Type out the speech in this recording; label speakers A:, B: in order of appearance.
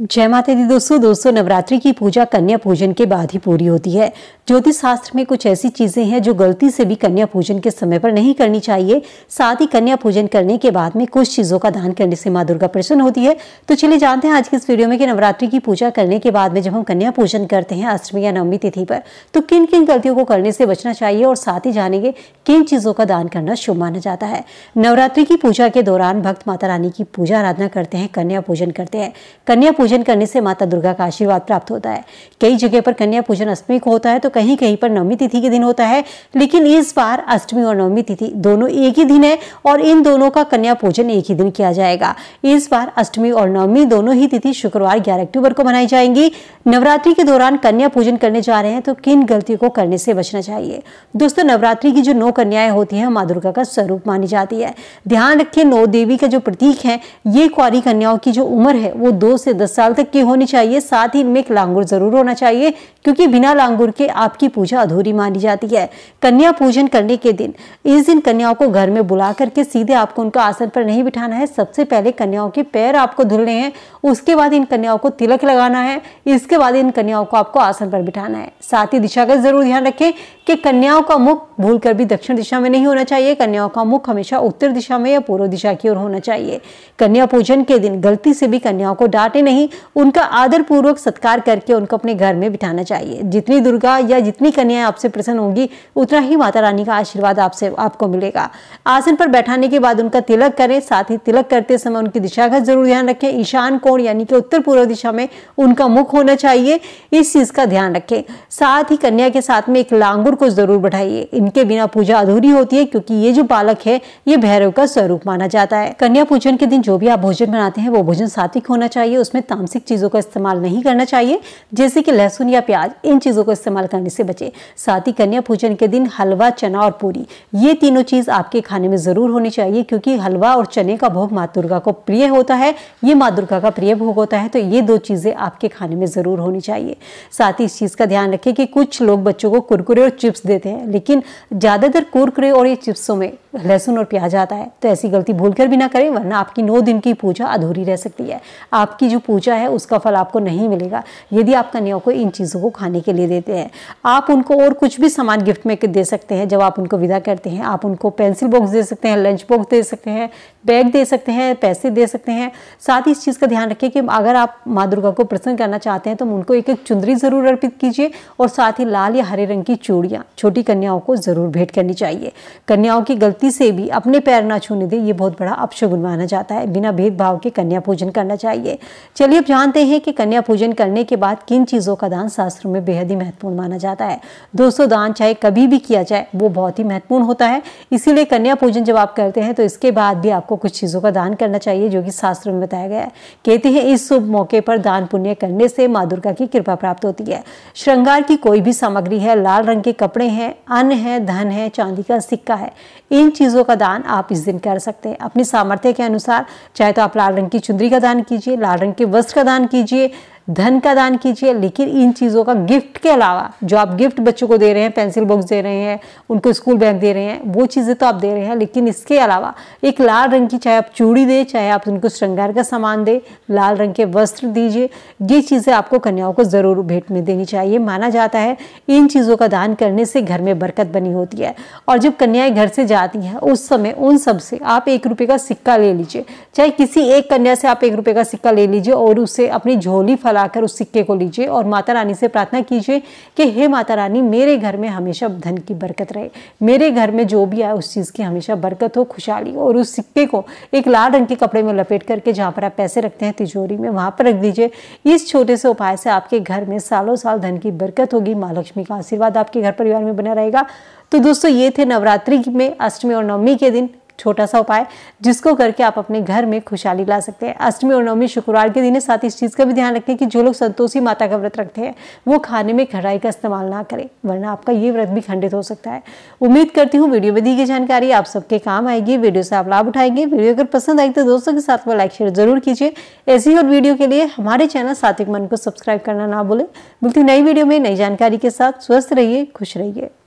A: जय माता दी दोस्तों दोस्तों नवरात्रि की पूजा कन्या पूजन के बाद ही पूरी होती है ज्योतिष शास्त्र में कुछ ऐसी चीजें हैं जो गलती से भी कन्या पूजन के समय पर नहीं करनी चाहिए साथ ही कन्या पूजन करने के बाद में कुछ चीजों का दान करने से माँ दुर्गा प्रसन्न होती है तो चलिए जानते हैं आज के इस वीडियो में कि नवरात्रि की पूजा करने के बाद में जब हम कन्या पूजन करते हैं अष्टमी या नवमी तिथि पर तो किन किन गलतियों को करने से बचना चाहिए और साथ ही जानेंगे किन चीजों का दान करना शुभ माना जाता है नवरात्रि की पूजा के दौरान भक्त माता रानी की पूजा आराधना करते हैं कन्या पूजन करते हैं कन्या पूजन करने से माता दुर्गा का आशीर्वाद प्राप्त होता है कई जगह पर कन्या पूजन अष्टमी को होता है तो कहीं कहीं पर नवमी तिथि के दिन होता है लेकिन इस बार अष्टमी और नवमी तिथि दोनों एक ही दिन है और इन दोनों का कन्या पूजन एक ही दिन किया जाएगा इस बार अष्टमी और नवमी दोनों ही तिथि शुक्रवार ग्यारह अक्टूबर को मनाई जाएंगी नवरात्रि के दौरान कन्या पूजन करने जा रहे हैं तो किन गलतियों को करने से बचना चाहिए दोस्तों नवरात्रि की जो नौ कन्याएं होती हैं माँ दुर्गा का स्वरूप मानी जाती है ध्यान रखें नौ देवी का जो प्रतीक है ये कुआरी कन्याओं की जो उम्र है वो दो से दस साल तक की होनी चाहिए साथ ही इनमें एक लांगुर जरूर होना चाहिए क्योंकि बिना लांगुर के आपकी पूजा अधूरी मानी जाती है कन्या पूजन करने के दिन इस दिन कन्याओं को घर में बुला करके सीधे आपको उनका आसन पर नहीं बिठाना है सबसे पहले कन्याओं के पैर आपको धुलने हैं उसके बाद इन कन्याओं को तिलक लगाना है इसके बाद इन कन्याओं को आपको आसन पर बिठाना है साथ ही दिशा का जरूर ध्यान रखें कि कन्याओं का मुख भूल कर भी दक्षिण दिशा में नहीं होना चाहिए कन्याओं का मुख हमेशा उत्तर दिशा में या पूर्व दिशा की ओर होना चाहिए कन्या पूजन के दिन गलती से भी कन्याओं को डांटे नहीं उनका आदर पूर्वक सत्कार करके उनको अपने घर में बिठाना चाहिए जितनी दुर्गा या जितनी कन्याएं आपसे प्रसन्न होंगी उतना ही माता रानी का आशीर्वाद आपसे आपको मिलेगा आसन पर बैठाने के बाद उनका तिलक करें साथ ही तिलक करते समय उनकी दिशा का जरूर ध्यान रखें ईशान कोण यानी कि उत्तर पूर्व दिशा में उनका मुख होना चाहिए इस चीज का ध्यान रखें साथ ही कन्या के साथ में एक लांगुर को जरूर बढ़ाइए इनके बिना पूजा अधूरी होती है क्योंकि ये जो बालक है ये भैरव का स्वरूप माना जाता है कन्या पूजन के दिन जो भी आप भोजन बनाते हैं वो भोजन सात्विक होना चाहिए उसमें तामसिक चीज़ों का इस्तेमाल नहीं करना चाहिए जैसे कि लहसुन या प्याज इन चीज़ों को इस्तेमाल करने से बचें साथ ही कन्या पूजन के दिन हलवा चना और पूरी ये तीनों चीज़ आपके खाने में ज़रूर होनी चाहिए क्योंकि हलवा और चने का भोग माँ दुर्गा को प्रिय होता है ये माँ दुर्गा का प्रिय भोग होता है तो ये दो चीज़ें आपके खाने में ज़रूर होनी चाहिए साथ ही इस चीज़ का ध्यान रखें कि कुछ लोग बच्चों को कुरकुरे और चिप्स देते हैं लेकिन ज़्यादातर कुरकुरे और ये चिप्सों में लहसुन और प्याज आता है तो ऐसी गलती भूलकर भी ना करें वरना आपकी नौ दिन की पूजा अधूरी रह सकती है आपकी जो पूजा पूजा है उसका फल आपको नहीं मिलेगा यदि आप कन्याओं को इन चीज़ों को खाने के लिए देते हैं आप उनको और कुछ भी सामान गिफ्ट में दे सकते हैं जब आप उनको विदा करते हैं आप उनको पेंसिल बॉक्स दे सकते हैं लंच बॉक्स दे सकते हैं बैग दे सकते हैं पैसे दे सकते हैं साथ ही इस चीज़ का ध्यान रखें कि अगर आप माँ दुर्गा को प्रसन्न करना चाहते हैं तो उनको एक एक चुंदरी ज़रूर अर्पित कीजिए और साथ ही लाल या हरे रंग की चूड़ियाँ छोटी कन्याओं को ज़रूर भेंट करनी चाहिए कन्याओं की गलती से भी अपने पैर ना छूने दें ये बहुत बड़ा अपशगुन माना जाता है बिना भेदभाव के कन्या पूजन करना चाहिए चलिए चलिए अब जानते हैं कि कन्या पूजन करने के बाद किन चीज़ों का दान शास्त्र में बेहद ही महत्वपूर्ण माना जाता है दोस्तों दान चाहे कभी भी किया जाए वो बहुत ही महत्वपूर्ण होता है इसीलिए कन्या पूजन जब आप करते हैं तो इसके बाद भी आपको कुछ चीज़ों का दान करना चाहिए जो कि शास्त्र में बताया गया है कहते हैं इस शुभ मौके पर दान पुण्य करने से माँ दुर्गा की कृपा प्राप्त होती है श्रृंगार की कोई भी सामग्री है लाल रंग के कपड़े हैं अन्न है धन है चांदी का सिक्का है इन चीज़ों का दान आप इस दिन कर सकते हैं अपनी सामर्थ्य के अनुसार चाहे तो आप लाल रंग की चुंदरी का दान कीजिए लाल रंग के वस्त्र का दान कीजिए धन का दान कीजिए लेकिन इन चीज़ों का गिफ्ट के अलावा जो आप गिफ्ट बच्चों को दे रहे हैं पेंसिल बॉक्स दे रहे हैं उनको स्कूल बैग दे रहे हैं वो चीज़ें तो आप दे रहे हैं लेकिन इसके अलावा एक लाल रंग की चाहे आप चूड़ी दें चाहे आप उनको श्रृंगार का सामान दें लाल रंग के वस्त्र दीजिए ये चीज़ें आपको कन्याओं को ज़रूर भेंट में देनी चाहिए माना जाता है इन चीज़ों का दान करने से घर में बरकत बनी होती है और जब कन्याएं घर से जाती हैं उस समय उन सब से आप एक रुपये का सिक्का ले लीजिए चाहे किसी एक कन्या से आप एक रुपये का सिक्का ले लीजिए और उसे अपनी झोली फला जलाकर उस सिक्के को लीजिए और माता रानी से प्रार्थना कीजिए कि हे माता रानी मेरे घर में हमेशा धन की बरकत रहे मेरे घर में जो भी आए उस चीज़ की हमेशा बरकत हो खुशहाली और उस सिक्के को एक लाल रंग के कपड़े में लपेट करके जहाँ पर आप पैसे रखते हैं तिजोरी में वहाँ पर रख दीजिए इस छोटे से उपाय से आपके घर में सालों साल धन की बरकत होगी माँ लक्ष्मी का आशीर्वाद आपके घर परिवार में बना रहेगा तो दोस्तों ये थे नवरात्रि में अष्टमी और नवमी के दिन छोटा सा उपाय जिसको करके आप अपने घर में खुशहाली ला सकते हैं अष्टमी और नवमी शुक्रवार के दिन है साथ इस चीज़ का भी ध्यान रखें कि जो लोग संतोषी माता का व्रत रखते हैं वो खाने में खड़ाई का इस्तेमाल ना करें वरना आपका ये व्रत भी खंडित हो सकता है उम्मीद करती हूँ वीडियो में दी गई जानकारी आप सबके काम आएगी वीडियो से आप लाभ उठाएंगे वीडियो अगर पसंद आई तो दोस्तों के साथ वो लाइक शेयर जरूर कीजिए ऐसी और वीडियो के लिए हमारे चैनल सात्विक मन को सब्सक्राइब करना ना भूलें मिलती नई वीडियो में नई जानकारी के साथ स्वस्थ रहिए खुश रहिए